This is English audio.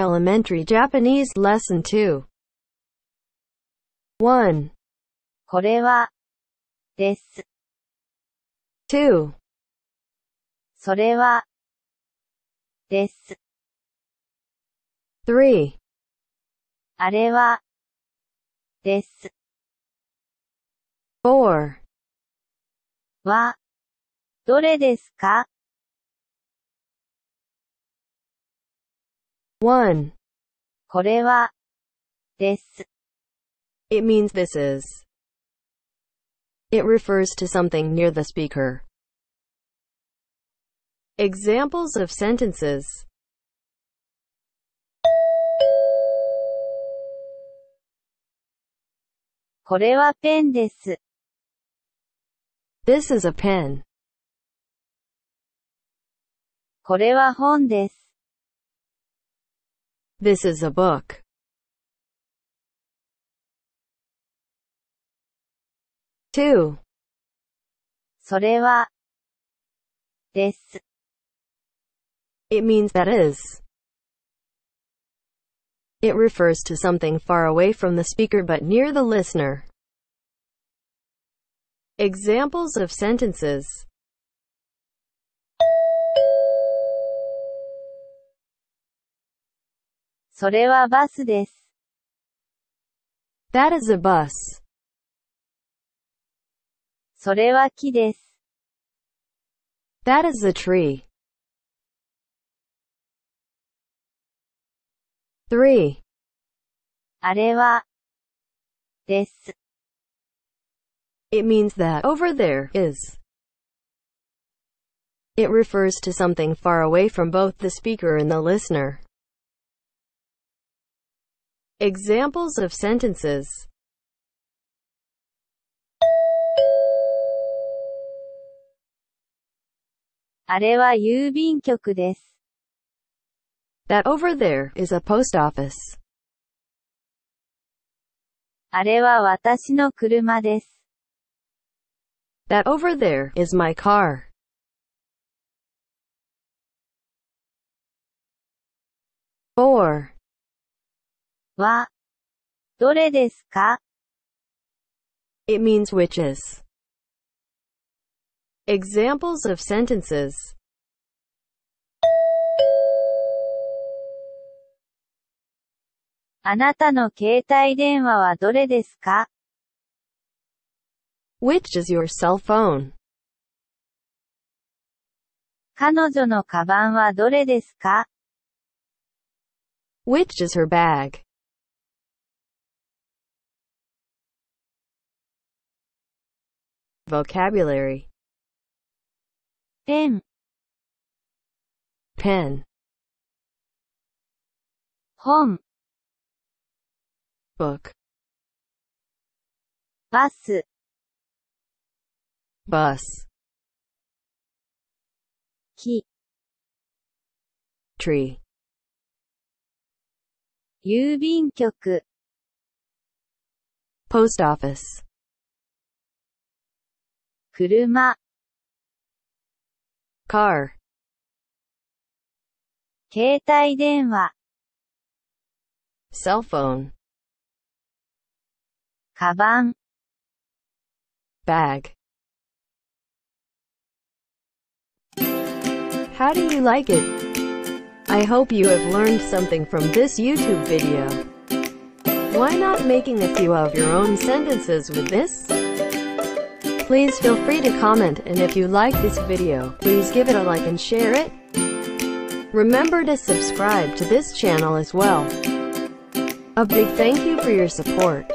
Elementary Japanese Lesson 2 1. Three. あれはです. Four. は、どれですか one. It means this is. It refers to something near the speaker. Examples of sentences. This is a pen. これは本です。this is a book. Two. それは、です。It means that is. It refers to something far away from the speaker but near the listener. Examples of sentences それはバスです。That is a bus. それは木です。That is a tree. 3. あれは、です。It means that over there is. It refers to something far away from both the speaker and the listener. Examples of sentences あれは郵便局です。That over there is a post office. あれは私の車です。That over there is my car. 4. は、どれですか It means which is. Examples of sentences. あなたの携帯電話はどれですか Which is your cell phone? 彼女のカバンはどれですか Which is her bag? vocabulary pen pen home book bus bus key tree 郵便局 post office 車 car 携帯電話 cell phone カバン bag How do you like it? I hope you have learned something from this YouTube video. Why not making a few of your own sentences with this? Please feel free to comment and if you like this video, please give it a like and share it. Remember to subscribe to this channel as well. A big thank you for your support.